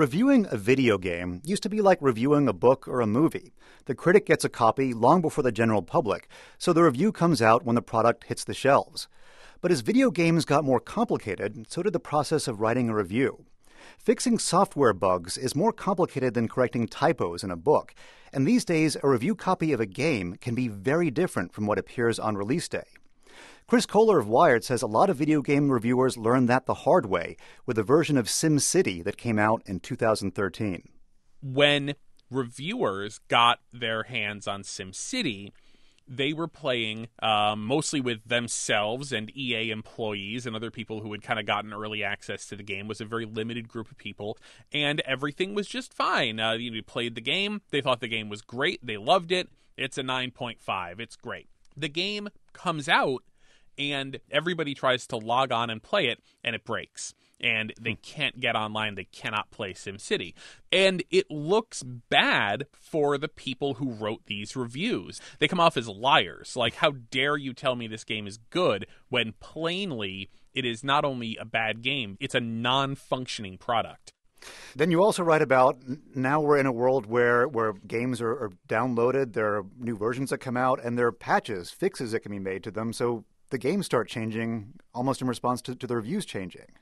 Reviewing a video game used to be like reviewing a book or a movie. The critic gets a copy long before the general public, so the review comes out when the product hits the shelves. But as video games got more complicated, so did the process of writing a review. Fixing software bugs is more complicated than correcting typos in a book, and these days a review copy of a game can be very different from what appears on release day. Chris Kohler of Wired says a lot of video game reviewers learned that the hard way with a version of SimCity that came out in 2013. When reviewers got their hands on SimCity, they were playing uh, mostly with themselves and EA employees and other people who had kind of gotten early access to the game. It was a very limited group of people, and everything was just fine. Uh, you played the game; they thought the game was great, they loved it. It's a nine point five. It's great. The game comes out and everybody tries to log on and play it and it breaks and they hmm. can't get online they cannot play SimCity and it looks bad for the people who wrote these reviews they come off as liars like how dare you tell me this game is good when plainly it is not only a bad game it's a non-functioning product then you also write about now we're in a world where, where games are, are, downloaded, there are new versions that come out, and there are patches, fixes that can be made to them. So the games start changing almost in response to, to the reviews changing.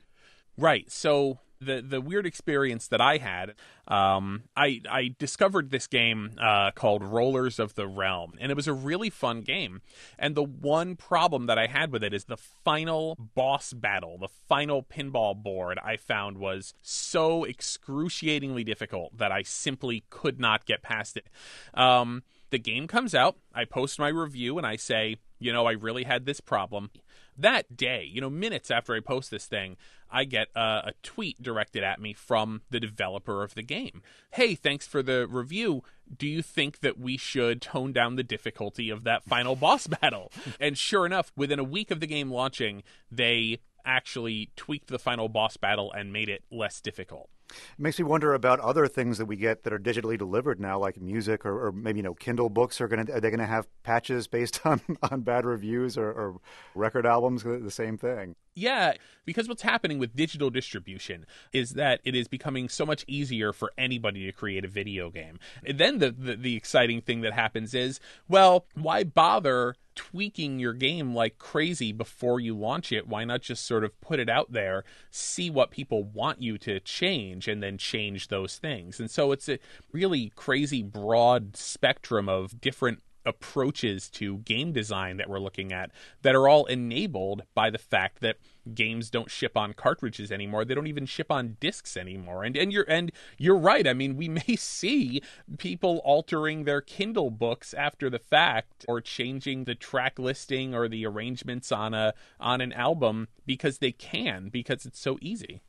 Right. So the the weird experience that I had, um, I I discovered this game uh, called Rollers of the Realm, and it was a really fun game. And the one problem that I had with it is the final boss battle, the final pinball board. I found was so excruciatingly difficult that I simply could not get past it. Um, the game comes out, I post my review, and I say you know, I really had this problem. That day, you know, minutes after I post this thing, I get a, a tweet directed at me from the developer of the game. Hey, thanks for the review. Do you think that we should tone down the difficulty of that final boss battle? And sure enough, within a week of the game launching, they actually tweaked the final boss battle and made it less difficult. It makes me wonder about other things that we get that are digitally delivered now, like music or, or maybe you know Kindle books. Are going are they going to have patches based on on bad reviews or, or record albums? The same thing. Yeah, because what's happening with digital distribution is that it is becoming so much easier for anybody to create a video game. And then the, the, the exciting thing that happens is, well, why bother tweaking your game like crazy before you launch it. Why not just sort of put it out there, see what people want you to change, and then change those things? And so it's a really crazy, broad spectrum of different approaches to game design that we're looking at that are all enabled by the fact that games don't ship on cartridges anymore they don't even ship on discs anymore and and you're and you're right i mean we may see people altering their kindle books after the fact or changing the track listing or the arrangements on a on an album because they can because it's so easy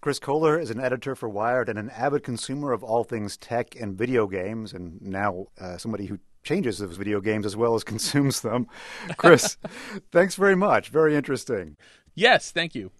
Chris Kohler is an editor for Wired and an avid consumer of all things tech and video games, and now uh, somebody who changes those video games as well as consumes them. Chris, thanks very much. Very interesting. Yes, thank you.